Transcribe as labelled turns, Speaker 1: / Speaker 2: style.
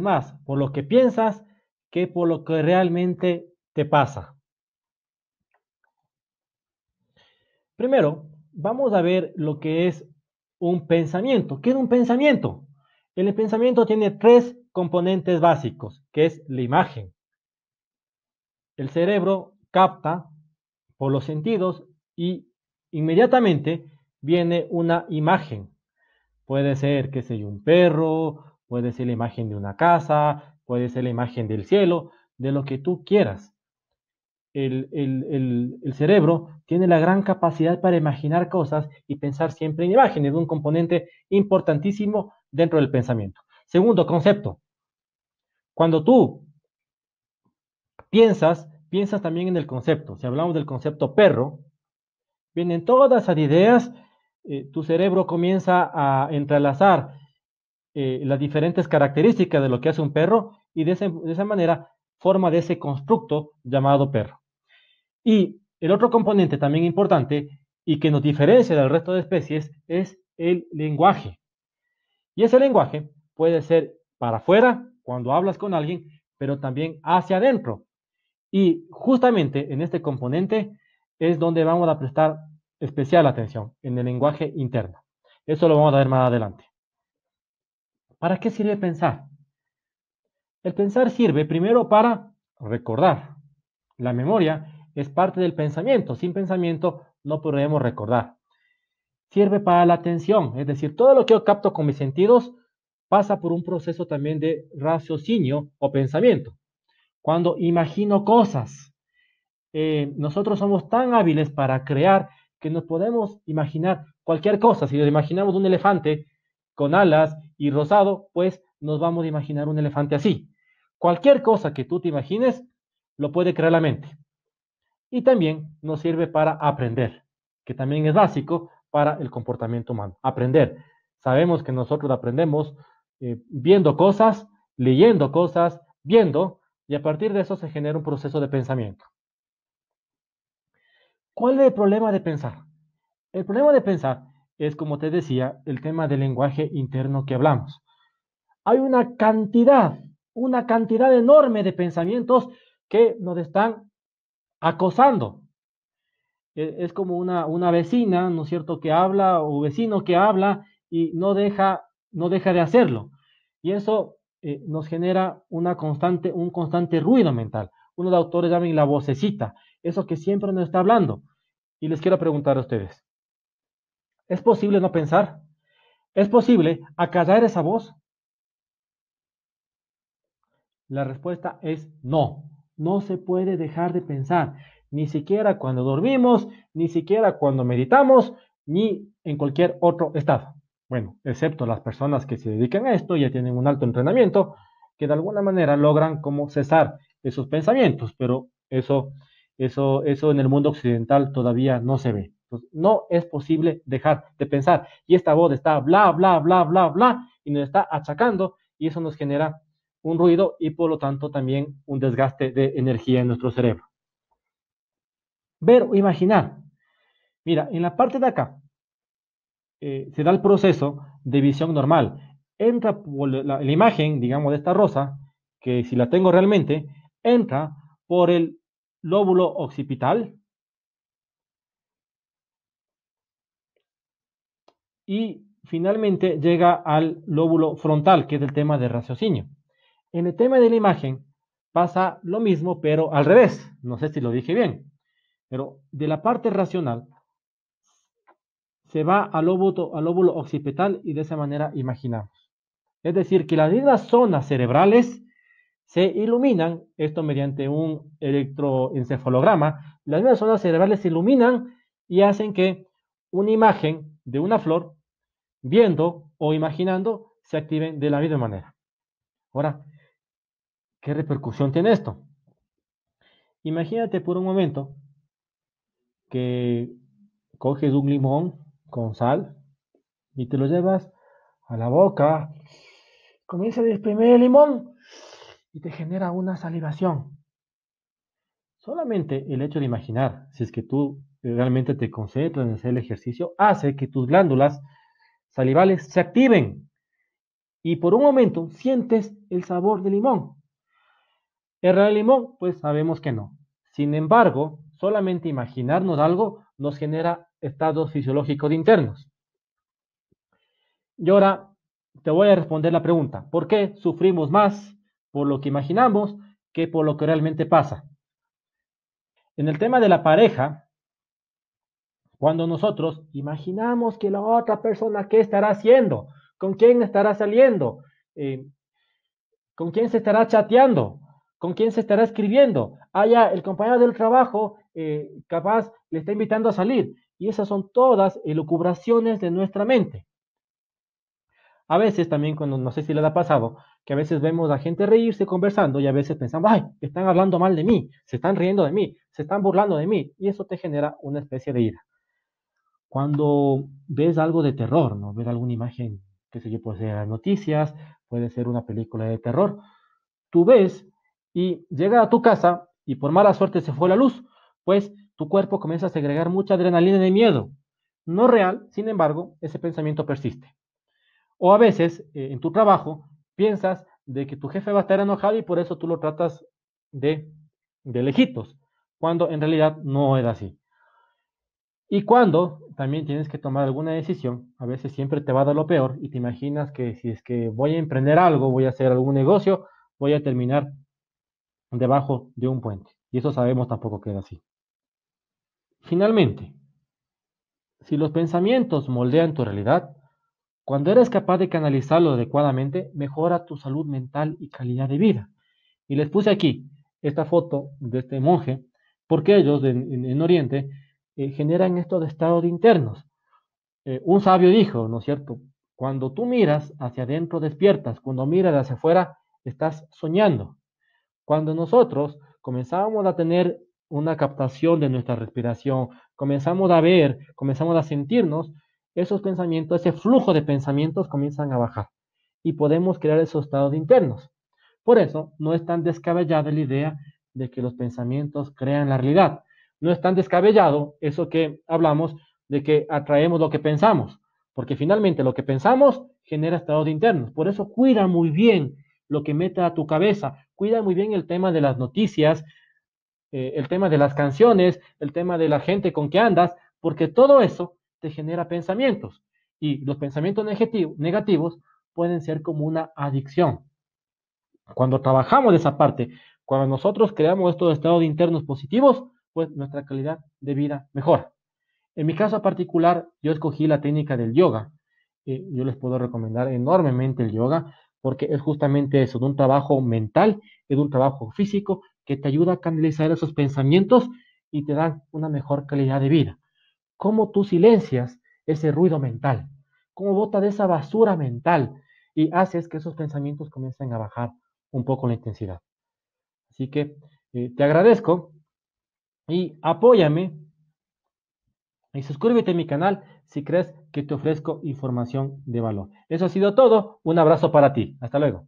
Speaker 1: más por lo que piensas que por lo que realmente te pasa. Primero, vamos a ver lo que es un pensamiento. ¿Qué es un pensamiento? El pensamiento tiene tres componentes básicos, que es la imagen. El cerebro capta por los sentidos y inmediatamente viene una imagen. Puede ser, que sea un perro, puede ser la imagen de una casa, puede ser la imagen del cielo, de lo que tú quieras. El, cerebro tiene la gran capacidad para imaginar cosas y pensar siempre en imágenes, un componente importantísimo dentro del pensamiento. Segundo concepto, cuando tú piensas, piensas también en el concepto. Si hablamos del concepto perro, vienen todas las ideas, eh, tu cerebro comienza a entrelazar eh, las diferentes características de lo que hace un perro y de, de esa manera forma de ese constructo llamado perro. Y el otro componente también importante y que nos diferencia del resto de especies es el lenguaje. Y ese lenguaje puede ser para afuera, cuando hablas con alguien, pero también hacia adentro. Y justamente en este componente es donde vamos a prestar especial atención, en el lenguaje interno. Eso lo vamos a ver más adelante. ¿Para qué sirve pensar? El pensar sirve primero para recordar. La memoria es parte del pensamiento. Sin pensamiento no podremos recordar. Sirve para la atención, es decir, todo lo que yo capto con mis sentidos pasa por un proceso también de raciocinio o pensamiento. Cuando imagino cosas, eh, nosotros somos tan hábiles para crear que nos podemos imaginar cualquier cosa. Si nos imaginamos un elefante con alas y rosado, pues nos vamos a imaginar un elefante así. Cualquier cosa que tú te imagines, lo puede crear la mente. Y también nos sirve para aprender, que también es básico para el comportamiento humano. Aprender. Sabemos que nosotros aprendemos eh, viendo cosas, leyendo cosas, viendo, y a partir de eso se genera un proceso de pensamiento. ¿Cuál es el problema de pensar? El problema de pensar es, como te decía, el tema del lenguaje interno que hablamos. Hay una cantidad, una cantidad enorme de pensamientos que nos están acosando. E, es como una, una vecina, ¿no es cierto?, que habla o vecino que habla y no deja, no deja de hacerlo. Y eso eh, nos genera una constante, un constante ruido mental. Uno de los autores llaman la vocecita, eso que siempre nos está hablando. Y les quiero preguntar a ustedes, es posible no pensar. Es posible acallar esa voz. La respuesta es no. No se puede dejar de pensar, ni siquiera cuando dormimos, ni siquiera cuando meditamos, ni en cualquier otro estado. Bueno, excepto las personas que se dedican a esto, ya tienen un alto entrenamiento, que de alguna manera logran como cesar esos pensamientos, pero eso, eso, eso en el mundo occidental todavía no se ve. Pues, no es posible dejar de pensar. Y esta voz está bla, bla, bla, bla, bla, y nos está achacando y eso nos genera un ruido y por lo tanto también un desgaste de energía en nuestro cerebro. Ver o imaginar. Mira, en la parte de acá eh, se da el proceso de visión normal. Entra por la imagen, digamos, de esta rosa, que si la tengo realmente, entra por el lóbulo occipital, y finalmente llega al lóbulo frontal, que es el tema de raciocinio. En el tema de la imagen pasa lo mismo, pero al revés. No sé si lo dije bien, pero de la parte racional se va al lóbulo occipital y de esa manera imaginamos. Es decir, que las mismas zonas cerebrales se iluminan, esto mediante un electroencefalograma, las mismas zonas cerebrales se iluminan y hacen que una imagen de una flor viendo o imaginando se activen de la misma manera. Ahora, ¿qué repercusión tiene esto? Imagínate por un momento que coges un limón con sal y te lo llevas a la boca, comienza a exprimir el limón y te genera una salivación. Solamente el hecho de imaginar, si es que tú realmente te concentras en hacer el ejercicio, hace que tus glándulas salivales se activen y por un momento sientes el sabor del limón. ¿Es real el limón? Pues sabemos que no. Sin embargo, solamente imaginarnos algo nos genera estados fisiológicos internos. Y ahora te voy a responder la pregunta, ¿por qué sufrimos más por lo que imaginamos que por lo que realmente pasa? En el tema de la pareja, cuando nosotros imaginamos que la otra persona, ¿qué estará haciendo? ¿Con quién estará saliendo? Eh, ¿Con quién se estará chateando? ¿Con quién se estará escribiendo? Allá el compañero del trabajo eh, capaz le está invitando a salir. Y esas son todas elucubraciones de nuestra mente. A veces también, cuando no sé si les ha pasado, que a veces vemos a gente reírse conversando y a veces pensamos, ay, están hablando mal de mí, se están riendo de mí, se están burlando de mí, y eso te genera una especie de ira cuando ves algo de terror, ¿no? Ver alguna imagen, que sé yo, puede ser las noticias, puede ser una película de terror. Tú ves y llega a tu casa y por mala suerte se fue la luz, pues tu cuerpo comienza a segregar mucha adrenalina de miedo. No real, sin embargo, ese pensamiento persiste. O a veces, eh, en tu trabajo, piensas de que tu jefe va a estar enojado y por eso tú lo tratas de, de lejitos, cuando en realidad no era así. Y cuando también tienes que tomar alguna decisión, a veces siempre te va a dar lo peor y te imaginas que si es que voy a emprender algo, voy a hacer algún negocio, voy a terminar debajo de un puente. Y eso sabemos tampoco que es así. Finalmente, si los pensamientos moldean tu realidad, cuando eres capaz de canalizarlo adecuadamente, mejora tu salud mental y calidad de vida. Y les puse aquí esta foto de este monje, porque ellos en Oriente eh, generan estos estados internos. Eh, un sabio dijo, ¿no es cierto? Cuando tú miras hacia adentro despiertas, cuando miras hacia afuera estás soñando. Cuando nosotros comenzamos a tener una captación de nuestra respiración, comenzamos a ver, comenzamos a sentirnos, esos pensamientos, ese flujo de pensamientos comienzan a bajar y podemos crear esos estados internos. Por eso no es tan descabellada la idea de que los pensamientos crean la realidad, no es tan descabellado eso que hablamos de que atraemos lo que pensamos, porque finalmente lo que pensamos genera estados internos. Por eso cuida muy bien lo que meta a tu cabeza, cuida muy bien el tema de las noticias, eh, el tema de las canciones, el tema de la gente con que andas, porque todo eso te genera pensamientos. Y los pensamientos negativos pueden ser como una adicción. Cuando trabajamos de esa parte, cuando nosotros creamos estos estados internos positivos, pues nuestra calidad de vida mejora. En mi caso particular, yo escogí la técnica del yoga. Eh, yo les puedo recomendar enormemente el yoga porque es justamente eso, de un trabajo mental, es un trabajo físico que te ayuda a canalizar esos pensamientos y te dan una mejor calidad de vida. ¿Cómo tú silencias ese ruido mental? ¿Cómo bota de esa basura mental y haces que esos pensamientos comiencen a bajar un poco la intensidad? Así que eh, te agradezco y apóyame y suscríbete a mi canal si crees que te ofrezco información de valor. Eso ha sido todo. Un abrazo para ti. Hasta luego.